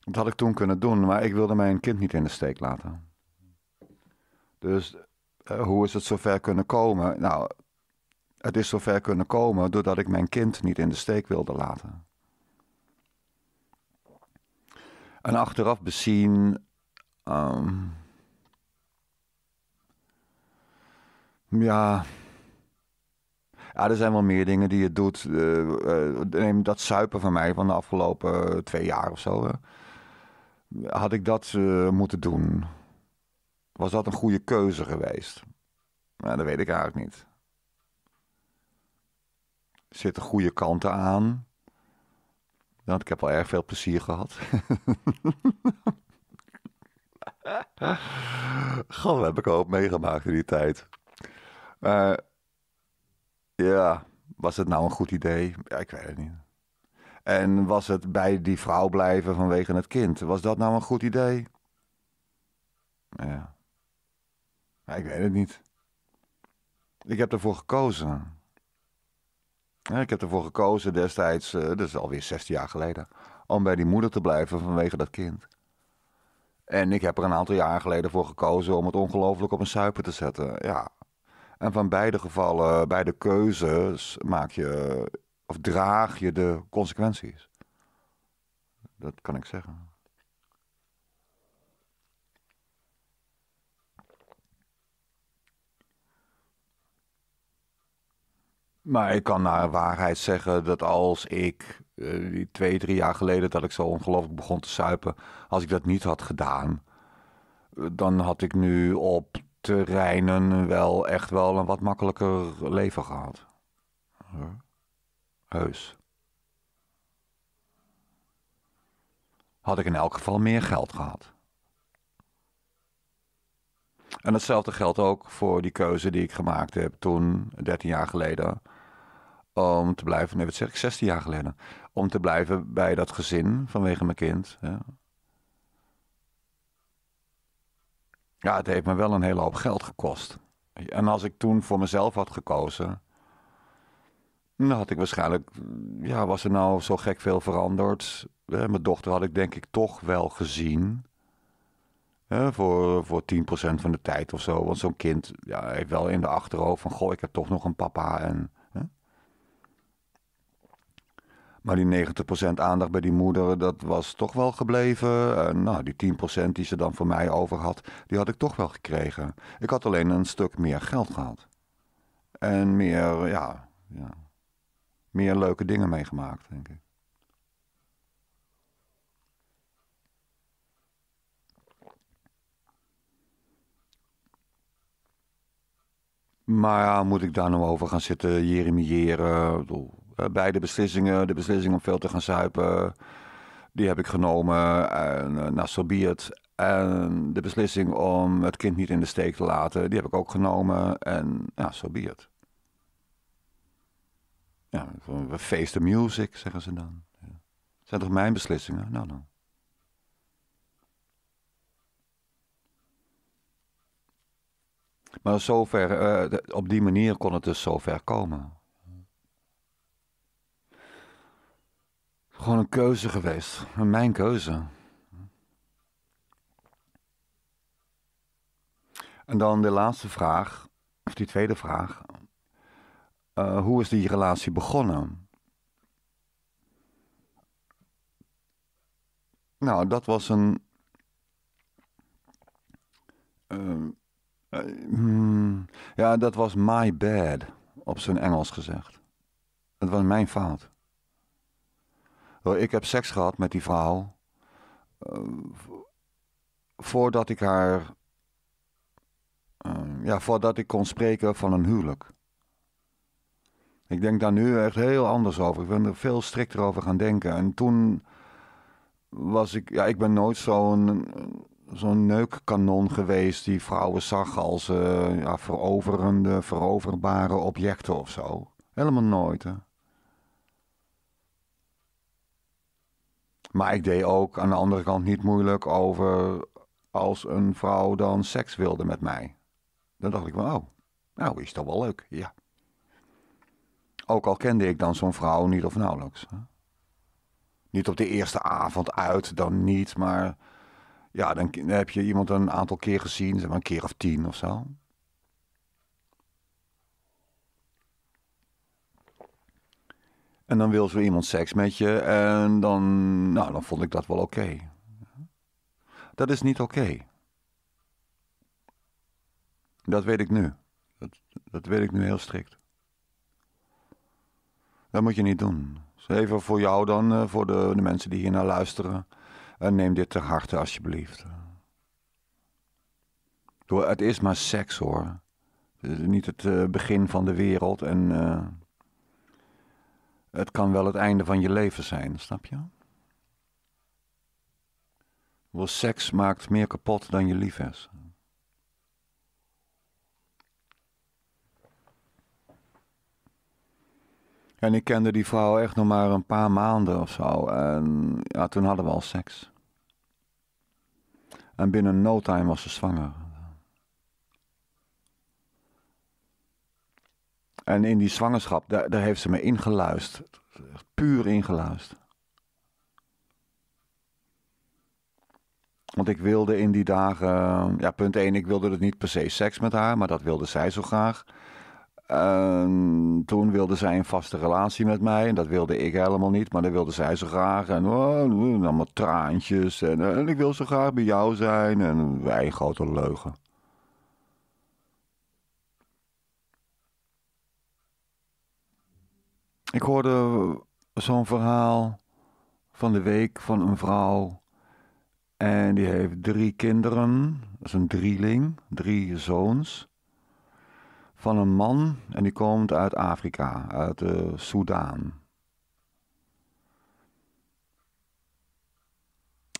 Dat had ik toen kunnen doen, maar ik wilde mijn kind niet in de steek laten. Dus hoe is het zover kunnen komen? Nou, het is zover kunnen komen doordat ik mijn kind niet in de steek wilde laten. En achteraf bezien. Ehm, ja. Ja, er zijn wel meer dingen die je doet. Eh, eh, neem dat suipen van mij van de afgelopen twee jaar of zo. Had ik dat eh, moeten doen? Was dat een goede keuze geweest? Nou, dat weet ik eigenlijk niet zitten goede kanten aan. Want ik heb al erg veel plezier gehad. [laughs] Goh, heb ik ook meegemaakt in die tijd. Eh, ja, was het nou een goed idee? ik weet het niet. En was het bij die vrouw blijven vanwege het kind? Was dat nou een goed idee? ja ik weet het niet. Ik heb ervoor gekozen. Ik heb ervoor gekozen destijds, eh, dat is alweer 16 jaar geleden, om bij die moeder te blijven vanwege dat kind. En ik heb er een aantal jaar geleden voor gekozen om het ongelooflijk op een suiper te zetten. Ja. En van beide gevallen, beide keuzes, maak je of draag je de consequenties. Dat kan ik zeggen. Maar ik kan naar waarheid zeggen dat als ik eh, twee, drie jaar geleden dat ik zo ongelooflijk begon te suipen, als ik dat niet had gedaan, eh, dan had ik nu op terreinen wel echt wel een wat makkelijker leven gehad. Heus. Had ik in elk geval meer geld gehad. En hetzelfde geldt ook voor die keuze die ik gemaakt heb toen, 13 jaar geleden om te blijven, nee wat zeg ik, 16 jaar geleden, om te blijven bij dat gezin vanwege mijn kind. Ja. ja, het heeft me wel een hele hoop geld gekost. En als ik toen voor mezelf had gekozen, dan had ik waarschijnlijk, ja, was er nou zo gek veel veranderd. Mijn dochter had ik denk ik toch wel gezien. Ja, voor, voor 10% van de tijd of zo. Want zo'n kind ja, heeft wel in de achterhoofd van... goh, ik heb toch nog een papa en Maar die 90% aandacht bij die moeder, dat was toch wel gebleven. En eh, nou, die 10% die ze dan voor mij over had, die had ik toch wel gekregen. Ik had alleen een stuk meer geld gehad. En meer, ja, ja meer leuke dingen meegemaakt, denk ik. Maar ja, moet ik daar nou over gaan zitten jeremiëren? Eh, beide beslissingen, de beslissing om veel te gaan zuipen, die heb ik genomen. En uh, En de beslissing om het kind niet in de steek te laten, die heb ik ook genomen. En ja, so be Ja, we face the music, zeggen ze dan. Ja. Zijn toch mijn beslissingen? Nou dan. Maar zover, uh, op die manier kon het dus zover komen. Gewoon een keuze geweest. Mijn keuze. En dan de laatste vraag, of die tweede vraag. Eh, hoe is die relatie begonnen? Nou, dat was een. Ehm, eh, hmm, ja, dat was my bad, op zijn Engels gezegd. Het was mijn fout. Ik heb seks gehad met die vrouw. Eh, voordat ik haar. Eh, ja, voordat ik kon spreken van een huwelijk. Ik denk daar nu echt heel anders over. Ik ben er veel strikter over gaan denken. En toen was ik. Ja, ik ben nooit zo'n. Zo'n neukkanon geweest die vrouwen zag als eh, ja, veroverende, veroverbare objecten of zo. Helemaal nooit. Hè? Maar ik deed ook aan de andere kant niet moeilijk over als een vrouw dan seks wilde met mij. Dan dacht ik van, oh, nou is dat wel leuk, ja. Ook al kende ik dan zo'n vrouw niet of nauwelijks. Niet op de eerste avond uit, dan niet, maar ja, dan heb je iemand een aantal keer gezien, zeg maar een keer of tien of zo. En dan wil zo iemand seks met je. En dan, nou, dan vond ik dat wel oké. Dat is niet oké. Dat weet ik nu. Dat, dat weet ik nu heel strikt. Dat moet je niet doen. even voor jou dan, eh, voor de, de mensen die hier naar luisteren. En eh, neem dit ter harte alsjeblieft. Het is maar seks hoor. Het is niet het eh, begin van de wereld en. Het kan wel het einde van je leven zijn, snap je? Want seks maakt meer kapot dan je lief is. En ik kende die vrouw echt nog maar een paar maanden of zo. En ja, toen hadden we al seks. En binnen no time was ze zwanger. En in die zwangerschap, daar, daar heeft ze me ingeluisterd. Puur ingeluisterd. Want ik wilde in die dagen, ja, punt 1, ik wilde het dus niet per se seks met haar, maar dat wilde zij zo graag. toen wilde zij een vaste relatie met mij. En dat wilde ik helemaal niet, maar dat wilde zij zo graag. En oh, allemaal traantjes. En, en ik wil zo graag bij jou zijn. En wij grote leugen. Ik hoorde zo'n verhaal van de week van een vrouw. En die heeft drie kinderen. Dat is een drieling, drie zoons. Van een man en die komt uit Afrika, uit de eh, Soudaan.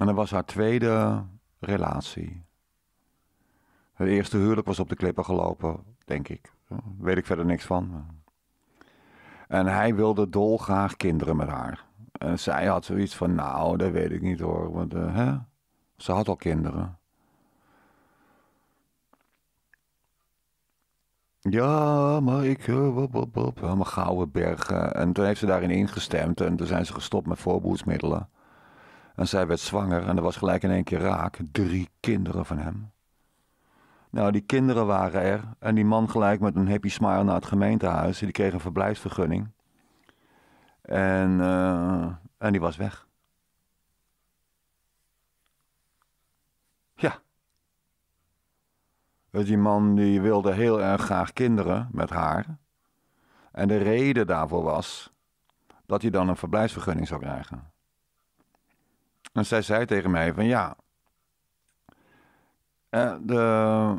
En dat was haar tweede relatie. Het eerste huwelijk was op de klippen gelopen, denk ik. weet ik verder niks van. En hij wilde dolgraag kinderen met haar. En zij had zoiets van, nou, dat weet ik niet hoor. Want eh, ze had al kinderen. Ja, maar ik... Helemaal eh, gouden bergen. En toen heeft ze daarin ingestemd. En toen zijn ze gestopt met voorbehoedsmiddelen. En zij werd zwanger en er was gelijk in één keer raak. Drie kinderen van hem. Nou, die kinderen waren er. En die man gelijk met een happy smile naar het gemeentehuis. Die kreeg een verblijfsvergunning. En, eh, en die was weg. Ja. Dus die man die wilde heel erg graag kinderen met haar. En de reden daarvoor was dat hij dan een verblijfsvergunning zou krijgen. En zij zei tegen mij van ja, de,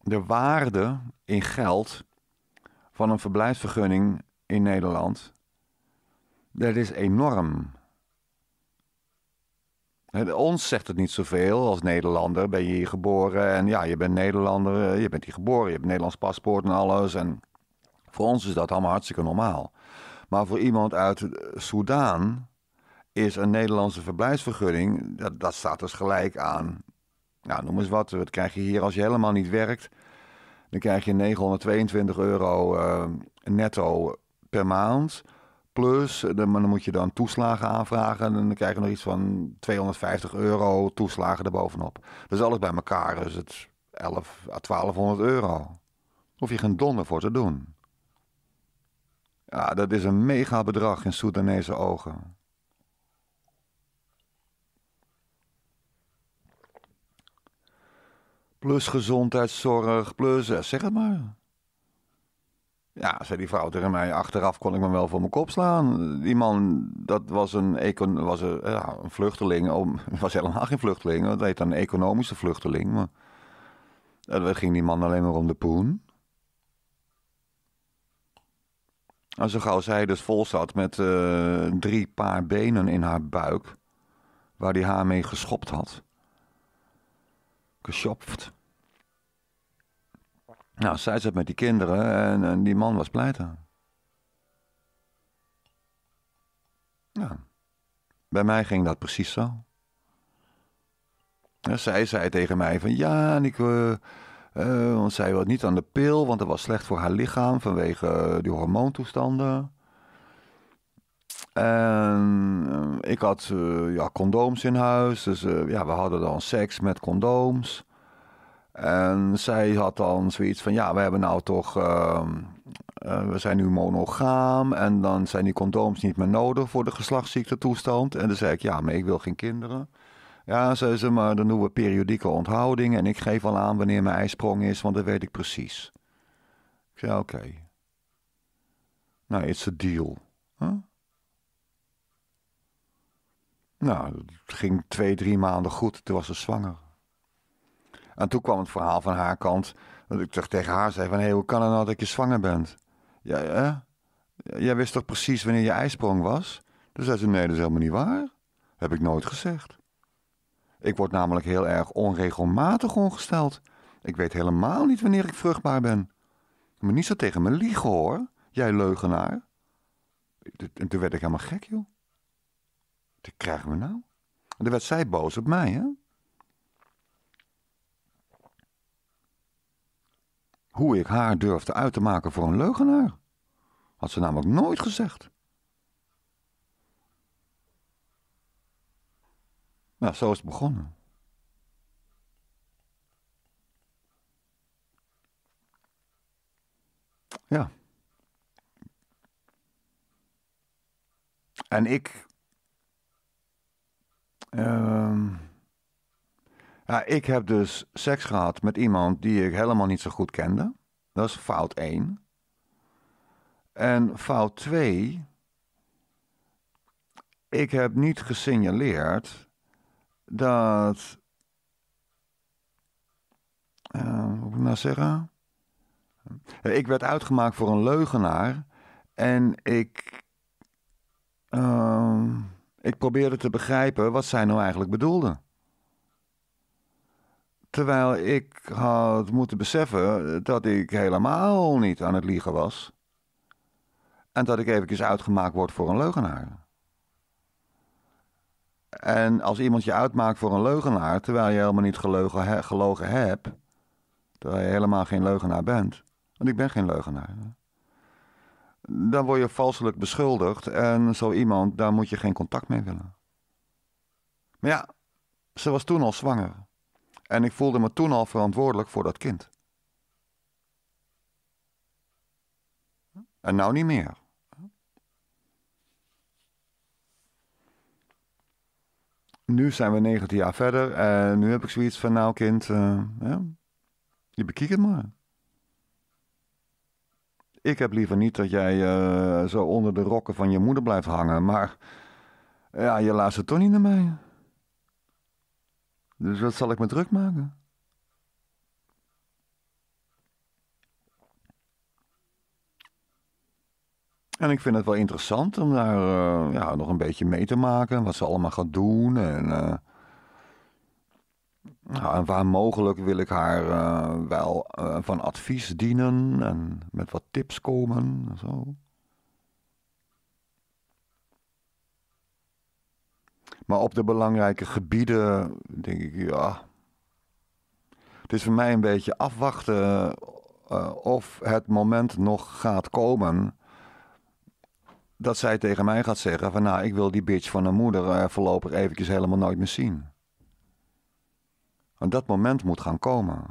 de waarde in geld van een verblijfsvergunning in Nederland, dat is enorm. ons zegt het niet zoveel als Nederlander. Ben je hier geboren en ja, je bent Nederlander, eh, je bent hier geboren, je hebt een Nederlands paspoort en alles. En voor ons is dat allemaal hartstikke normaal. Maar voor iemand uit Soedan, is een Nederlandse verblijfsvergunning, dat, dat staat dus gelijk aan. Nou, noem eens wat. Wat krijg je hier als je helemaal niet werkt? Dan krijg je 922 euro eh, netto per maand. Plus, eh, dan, dan moet je dan toeslagen aanvragen. En dan krijg je nog iets van 250 euro toeslagen erbovenop. is alles bij elkaar dus is het 11 à 1200 euro. Hoef je geen donder voor te doen. Ja, dat is een mega bedrag in Soedanese ogen. plus gezondheidszorg, plus zeg het maar. Ja, zei die vrouw tegen mij, achteraf kon ik me wel voor mijn kop slaan. Die man, dat was een, was een, een vluchteling, om, oh, [laughs] was helemaal geen vluchteling, dat heet dan een economische vluchteling. Maar dat ging die man alleen maar om de poen. En zo gauw zij dus vol zat met eh, drie paar benen in haar buik, waar die haar mee geschopt had geschopt. Nou, zij zat met die kinderen en, en die man was pleiter. Nou, bij mij ging dat precies zo. En zij zei tegen mij van ja, en ik, uh, uh, want zij was niet aan de pil, want dat was slecht voor haar lichaam vanwege eh, die hormoontoestanden. En eh, ik had eh, ja, condooms in huis. Dus eh, ja, we hadden dan seks met condooms. En zij had dan zoiets van: ja, we hebben nou toch. Ehm, we zijn nu monogaam. En dan zijn die condooms niet meer nodig voor de geslachtsziekte-toestand. En dan zei ik: ja, maar ik wil geen kinderen. Ja, zei ze, maar dan doen we periodieke onthouding En ik geef al aan wanneer mijn ijsprong is, want dat weet ik precies. Ik zei: oké. Nou, it's a deal. Huh? Nou, het ging twee, drie maanden goed. Toen was ze zwanger. En toen kwam het verhaal van haar kant. Dat ik toch tegen haar zei van... Hé, hoe kan het nou dat je zwanger bent? Ja, ja, Jij wist toch precies wanneer je ijsprong was? Toen zei ze... Nee, dat is helemaal niet waar. Heb ik nooit gezegd. Ik word namelijk heel erg onregelmatig ongesteld. Ik weet helemaal niet wanneer ik vruchtbaar ben. moet niet zo tegen me liegen hoor. Jij leugenaar. En toen werd ik helemaal gek joh. Die krijgen we nou? En dan werd zij boos op mij, hè? Hoe ik haar durfde uit te maken voor een leugenaar. Had ze namelijk nooit gezegd. Nou, zo is het begonnen. Ja. En ik Ehm, ja, ik heb dus seks gehad met iemand die ik helemaal niet zo goed kende. Dat is fout 1. En fout 2. Ik heb niet gesignaleerd dat. Ehm, hoe moet ik nou zeggen? Ik werd uitgemaakt voor een leugenaar. En ik. Ehm, ik probeerde te begrijpen wat zij nou eigenlijk bedoelde. Terwijl ik had moeten beseffen dat ik helemaal niet aan het liegen was. En dat ik eventjes uitgemaakt word voor een leugenaar. En als iemand je uitmaakt voor een leugenaar, terwijl je helemaal niet gelogen, gelogen hebt, terwijl je helemaal geen leugenaar bent, want ik ben geen leugenaar dan word je valselijk beschuldigd. En zo iemand, daar moet je geen contact mee willen. Maar ja, ze was toen al zwanger. En ik voelde me toen al verantwoordelijk voor dat kind. En nou niet meer. Nu zijn we 19 jaar verder en nu heb ik zoiets van, nou kind, eh, ja, je bekijkt het maar ik heb liever niet dat jij eh, zo onder de rokken van je moeder blijft hangen, maar ja, je ze toch niet naar mij. Dus wat zal ik me druk maken? En ik vind het wel interessant om daar eh, ja, nog een beetje mee te maken. Wat ze allemaal gaat doen. En, eh, nou, en waar mogelijk wil ik haar eh, wel eh, van advies dienen en met wat tips komen en zo. Maar op de belangrijke gebieden denk ik, ja. Het is voor mij een beetje afwachten eh, of het moment nog gaat komen dat zij tegen mij gaat zeggen van nou, ik wil die bitch van haar moeder voorlopig eventjes helemaal nooit meer zien. En dat moment moet gaan komen.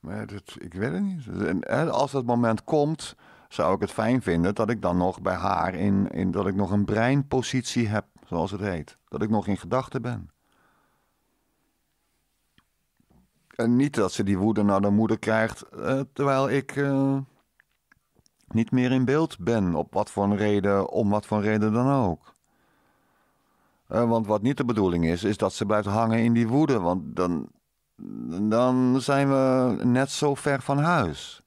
Maar dat, ik weet het niet. En als dat moment komt, zou ik het fijn vinden dat ik dan nog bij haar in, in dat ik nog een breinpositie heb, zoals het heet. Dat ik nog in gedachten ben. En niet dat ze die woede naar de moeder krijgt eh, terwijl ik eh, niet meer in beeld ben, op wat voor reden, om wat voor reden dan ook. Eh, want wat niet de bedoeling is, is dat ze blijft hangen in die woede. Want dan, dan zijn we net zo ver van huis.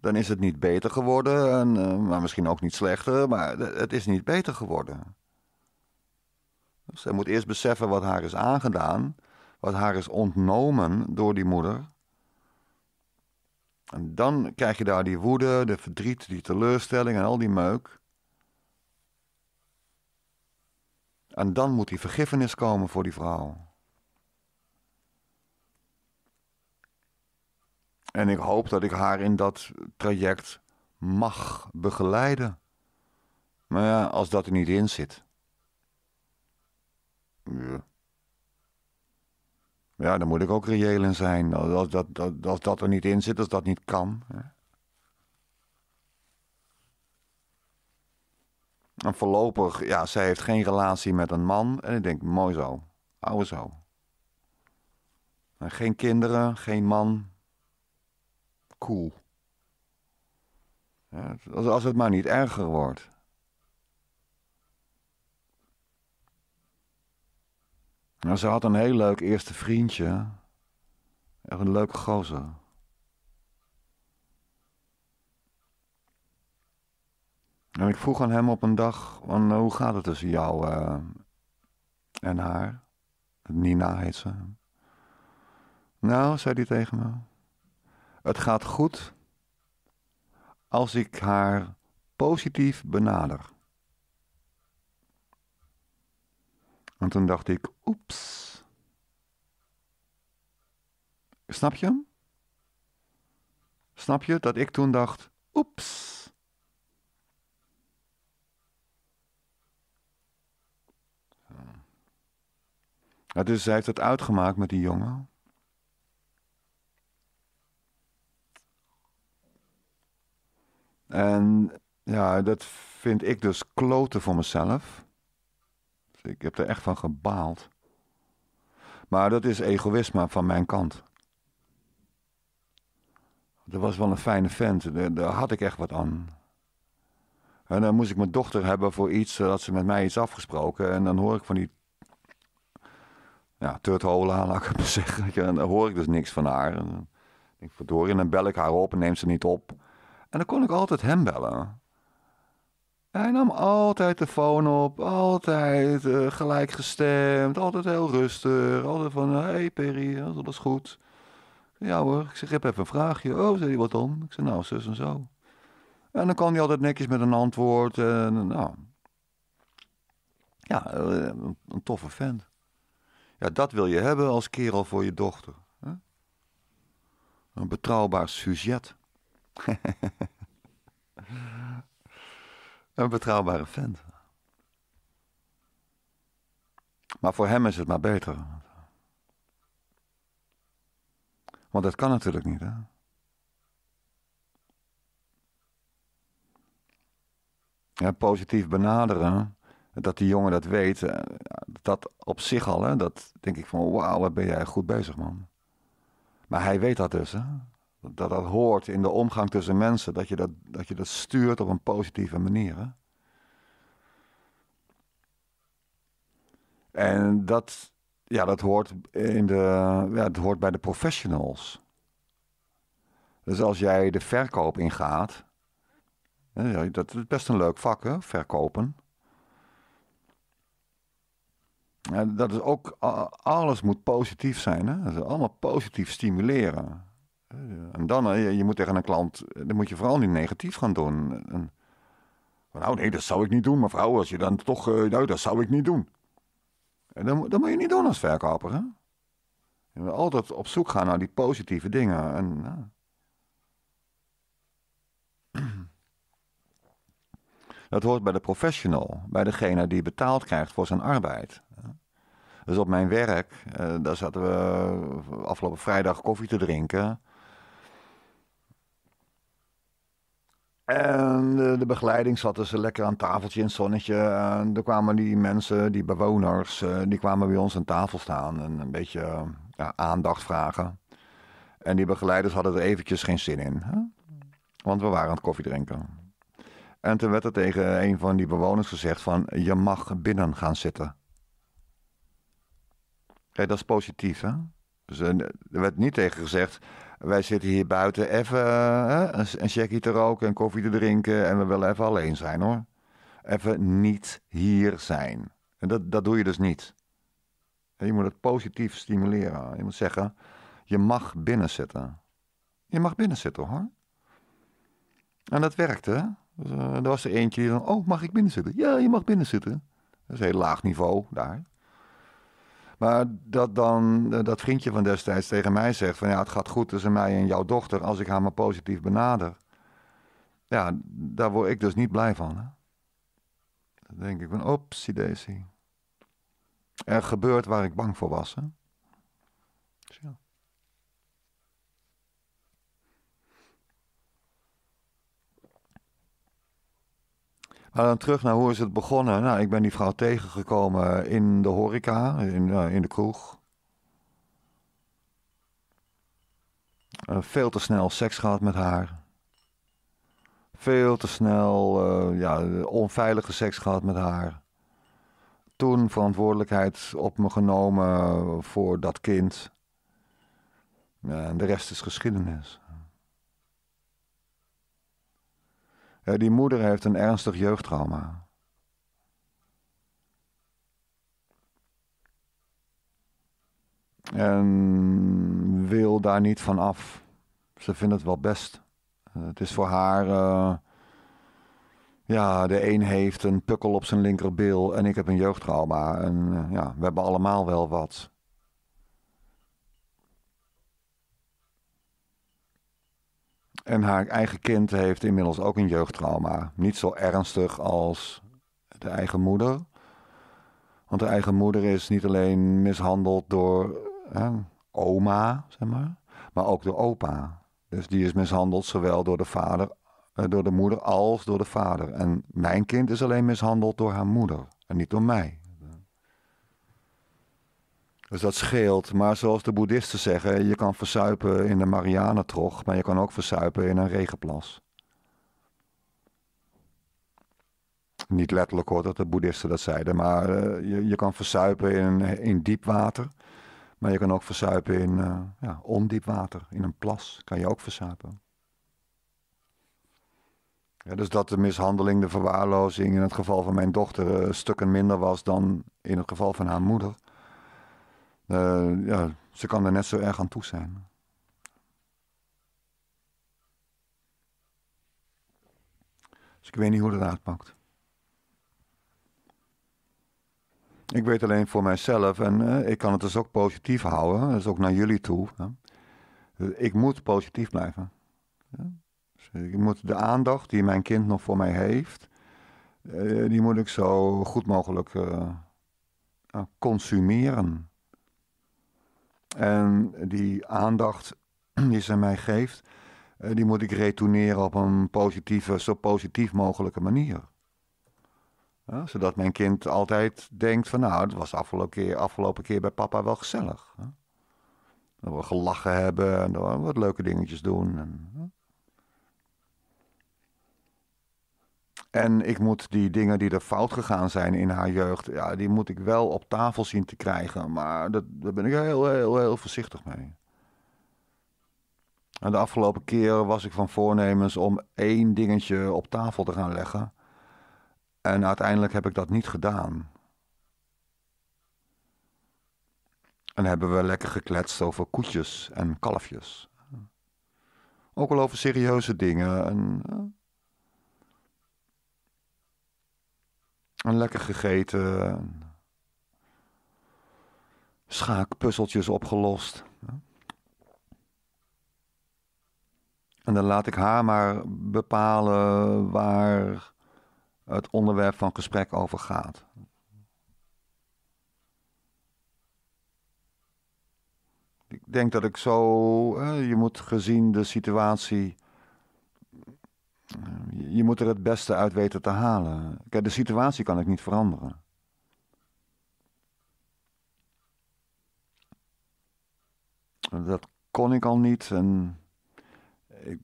Dan is het niet beter geworden, en, eh, maar misschien ook niet slechter, maar het is niet beter geworden. Zij moet eerst beseffen wat haar is aangedaan, wat haar is ontnomen door die moeder. En dan krijg je daar die woede, de verdriet, die teleurstelling en al die meuk. En dan moet die vergiffenis komen voor die vrouw. En ik hoop dat ik haar in dat traject mag begeleiden. Maar ja, als dat er niet in zit. Ja. dan moet ik ook reëel in zijn. Als dat, dat er niet in zit, als dat niet kan. En voorlopig, ja, zij heeft geen relatie met een man. En ik denk, mooi zo. Oude zo. geen kinderen, geen man. Cool. Ja, als het maar niet erger wordt. Nou, ze had een heel leuk eerste vriendje. Echt een leuke gozer. En nou, ik vroeg aan hem op een dag: eh, hoe gaat het tussen jou eh, en haar? Nina heet ze. Nou, zei hij tegen me: Het gaat goed als ik haar positief benader. En toen dacht ik: Oeps. Snap je? Snap je dat ik toen dacht: Oeps. Maar dus heeft het uitgemaakt met die jongen. En ja, dat vind ik dus kloten voor mezelf. Dus ik heb er echt van gebaald. Maar dat is egoïsme van mijn kant. Dat was wel een fijne vent, daar, had ik echt wat aan. En dan moest ik mijn dochter hebben voor iets, dat ze met mij iets afgesproken. En dan hoor ik van die ja, turthola, laat ik het maar zeggen. En dan hoor ik dus niks van haar. En dan denk ik, verdorie, en dan bel ik haar op en neem ze niet op. En dan kon ik altijd hem bellen. Hij nam altijd de phone op, altijd uh, gelijk gestemd, altijd heel rustig, altijd van, hé peri Perry, eh, alles goed. Ja hoor, ik zeg, heb even een vraagje. Oh, zei hij, wat dan? Ik zeg, nou, zus en zo. En dan kwam hij altijd netjes met een antwoord en nou... Ja, eh, een toffe vent. Ja, dat wil je hebben als kerel voor je dochter. Hè? Een betrouwbaar sujet. [laughs] een betrouwbare vent. Maar voor hem is het maar beter. Want dat kan natuurlijk niet, hè? Ja, positief benaderen dat die jongen dat weet, eh, dat op zich al, hè, dat denk ik van wauw, wat ben jij goed bezig man. Maar hij weet dat dus, hè? dat dat hoort in de omgang tussen mensen, dat je dat, dat, je dat stuurt op een positieve manier. Hè? En dat, ja, dat, hoort in de, ja, dat hoort bij de professionals. Dus als jij de verkoop ingaat, dat is best een leuk vak, hè? verkopen dat is ook, alles moet positief zijn. Hè? Dat is allemaal positief stimuleren. En dan, je, moet tegen een klant, dan moet je vooral niet negatief gaan doen. En, nou nee, dat zou ik niet doen, mevrouw, als je dan toch, eh, nou dat zou ik niet doen. En dat, dat moet je niet doen als verkoper. Hè? Je moet altijd op zoek gaan naar die positieve dingen. En, ja. Dat hoort bij de professional, bij degene die betaald krijgt voor zijn arbeid. Dus op mijn werk, eh, daar zaten we afgelopen vrijdag koffie te drinken. En de, begeleiding zat ze dus lekker aan tafeltje in het zonnetje. En er kwamen die mensen, die bewoners, eh, die kwamen bij ons aan tafel staan en een beetje ja, aandacht vragen. En die begeleiders hadden er eventjes geen zin in. Want we waren aan het koffiedrinken. En toen werd er tegen een van die bewoners gezegd van je mag binnen gaan zitten. Kijk, dat is positief hè. Dus eh, er werd niet tegen gezegd, wij zitten hier buiten even hè, een checkie te roken en koffie te drinken en we willen even alleen zijn hoor. Even niet hier zijn. En dat, dat doe je dus niet. je moet het positief stimuleren. Je moet zeggen, je mag binnenzitten. Je mag binnenzitten hoor. En dat werkte. Dus, eh, er was er eentje die dan, oh, mag ik binnenzitten? Ja, je mag binnenzitten. Dat is een heel laag niveau daar. Maar dat dan eh, dat vriendje van destijds tegen mij zegt van ja, het gaat goed tussen mij en jouw dochter als ik haar maar positief benader. Ja, daar word ik dus niet blij van. Hè? Dan denk ik van opsie daisy. Er gebeurt waar ik bang voor was. Hè? Maar dan terug naar hoe is het begonnen. Nou, ik ben die vrouw tegengekomen in de horeca, in, eh, in de kroeg. Eh, veel te snel seks gehad met haar. Veel te snel eh, ja, onveilige seks gehad met haar. Toen verantwoordelijkheid op me genomen voor dat kind. En de rest is geschiedenis. die moeder heeft een ernstig jeugdtrauma. En wil daar niet van af. Ze vindt het wel best. Eh, het is voor haar. Eh, ja, de een heeft een pukkel op zijn linkerbil en ik heb een jeugdtrauma. En eh, ja, we hebben allemaal wel wat. En haar eigen kind heeft inmiddels ook een jeugdtrauma. Niet zo ernstig als de eigen moeder. Want de eigen moeder is niet alleen mishandeld door oma, zeg maar, maar ook door opa. Dus die is mishandeld zowel door de, vader, eh, door de moeder als door de vader. En mijn kind is alleen mishandeld door haar moeder en niet door mij. Dus dat scheelt. Maar zoals de boeddhisten zeggen, je kan versuipen in de Marianentrog, maar je kan ook versuipen in een regenplas. Niet letterlijk hoor dat de boeddhisten dat zeiden, maar eh, je, je, kan versuipen in, in diep water. Maar je kan ook versuipen in eh, ja, ondiep water, in een plas kan je ook versuipen. Ja, dus dat de mishandeling, de verwaarlozing in het geval van mijn dochter uh, stukken minder was dan in het geval van haar moeder. Eh, ja, ze kan er net zo erg aan toe zijn. Dus ik weet niet hoe dat uitpakt. Ik weet alleen voor mijzelf, en eh, ik kan het dus ook positief houden, dat is ook naar jullie toe. Hè. Ik moet positief blijven. Ja? Dus ik moet de aandacht die mijn kind nog voor mij heeft, eh, die moet ik zo goed mogelijk consumeren. En die aandacht [clears throat] die ze mij geeft, eh, die moet ik retourneren op een positieve, zo positief mogelijke manier. zodat mijn kind altijd denkt van nou, het was afgelopen keer, afgelopen keer bij papa wel gezellig. Dat we gelachen hebben en we wat leuke dingetjes doen. En, En ik moet die dingen die er fout gegaan zijn in haar jeugd, ja, die moet ik wel op tafel zien te krijgen. Maar dat, daar ben ik heel, heel, heel voorzichtig mee. En de afgelopen keer was ik van voornemens om één dingetje op tafel te gaan leggen. En uiteindelijk heb ik dat niet gedaan. En hebben we lekker gekletst over koetjes en kalfjes. Ook wel over serieuze dingen. En, eh, En lekker gegeten. Schaakpuzzeltjes opgelost. En dan laat ik haar maar bepalen waar het onderwerp van gesprek over gaat. Ik denk dat ik zo, je moet gezien de situatie je moet er het beste uit weten te halen. Kijk, de situatie kan ik niet veranderen. Dat kon ik al niet en ik,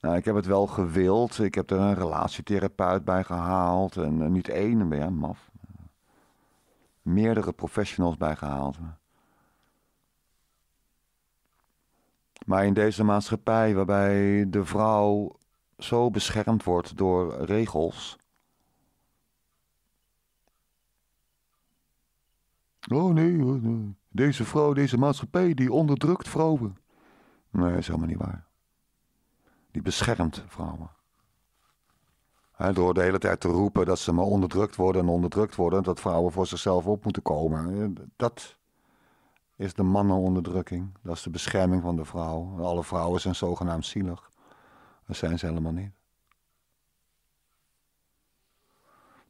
nou, ik heb het wel gewild. Ik heb er een relatietherapeut bij gehaald en eh, niet één, maar ja, maf. Meerdere professionals bij gehaald. Maar in deze maatschappij, waarbij de vrouw zo beschermd wordt door regels. Oh, oh nee, deze vrouw, deze maatschappij, die onderdrukt vrouwen. Nee, is helemaal niet waar. Die beschermt vrouwen. door de hele tijd te roepen dat ze maar onderdrukt worden en onderdrukt worden, dat vrouwen voor zichzelf op moeten komen. Dat, is de mannenonderdrukking. Dat is de bescherming van de vrouw. Alle vrouwen zijn zogenaamd zielig. Dat zijn ze helemaal niet.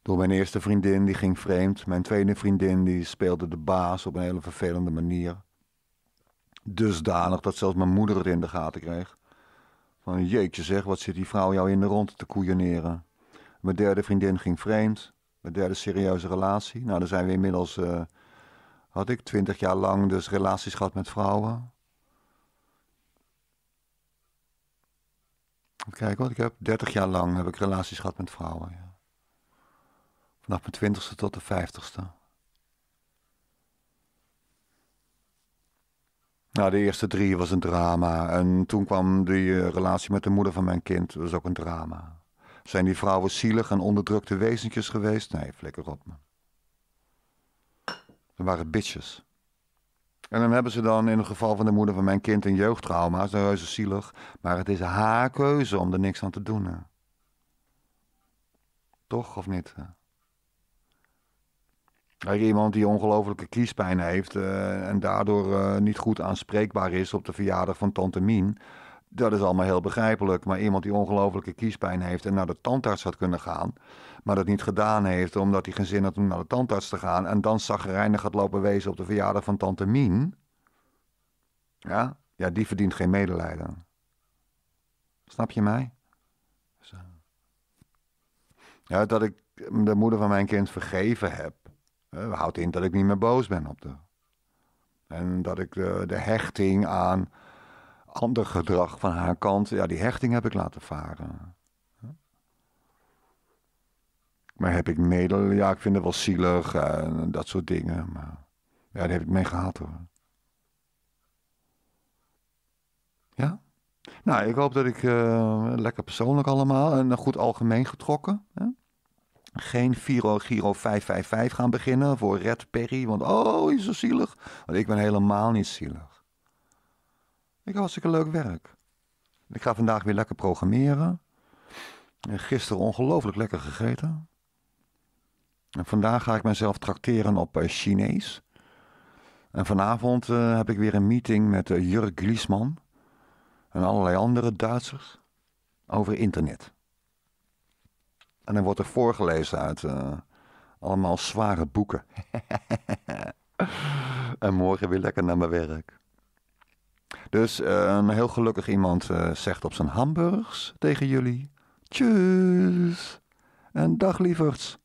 Door mijn eerste vriendin, die ging vreemd. Mijn tweede vriendin, die speelde de baas op een hele vervelende manier. Dusdanig dat zelfs mijn moeder het in de gaten kreeg. Van jeetje zeg, wat zit die vrouw jou in de rond te koeieneren. Mijn derde vriendin ging vreemd. Mijn derde serieuze relatie. Nou, daar zijn we inmiddels... Eh, had ik twintig jaar lang dus relaties gehad met vrouwen. Kijk wat ik heb. Dertig jaar lang heb ik relaties gehad met vrouwen. Ja. Vanaf mijn twintigste tot de vijftigste. Nou, de eerste drie was een drama. En toen kwam die eh, relatie met de moeder van mijn kind. Dat was ook een drama. Zijn die vrouwen zielig en onderdrukte wezentjes geweest? Nee, flikker op me. Dat waren bitches. En dan hebben ze dan in het geval van de moeder van mijn kind een jeugdtrauma. ze is heus zielig. Maar het is haar keuze om er niks aan te doen. Toch of niet? Kijk, iemand die ongelofelijke kiespijn heeft eh, en daardoor eh, niet goed aanspreekbaar is op de verjaardag van tante Mien. Dat is allemaal heel begrijpelijk. Maar iemand die ongelofelijke kiespijn heeft en naar de tandarts had kunnen gaan. Maar dat niet gedaan heeft omdat hij geen zin had om naar de tandarts te gaan. En dan zagrijnig gaat lopen wezen op de verjaardag van tante Mien. Ja, ja die verdient geen medelijden. Snap je mij? Ja, dat ik de moeder van mijn kind vergeven heb. Houdt in dat ik niet meer boos ben op de. En dat ik de hechting aan ander gedrag van haar kant, ja, die hechting heb ik laten varen. Maar heb ik medel, ja, ik vind het wel zielig en dat soort dingen. Maar ja, daar heb ik mee gehad hoor. Ja? Nou, ik hoop dat ik eh, lekker persoonlijk allemaal en goed algemeen getrokken. Hè? Geen Viro Giro 555 gaan beginnen voor Red Perry, want oh, is zo zielig. Want ik ben helemaal niet zielig. Ik had hartstikke leuk werk. Ik ga vandaag weer lekker programmeren. En gisteren ongelooflijk lekker gegeten. En vandaag ga ik mezelf trakteren op eh, Chinees. En vanavond eh, heb ik weer een meeting met uh, Jurk Gliesman en allerlei andere Duitsers over internet. En dan wordt er voorgelezen uit allemaal zware boeken. [laughs] en morgen weer lekker naar mijn werk. Dus een ehm, heel gelukkig iemand eh, zegt op zijn hamburgers tegen jullie: Tjus en dag lieverds.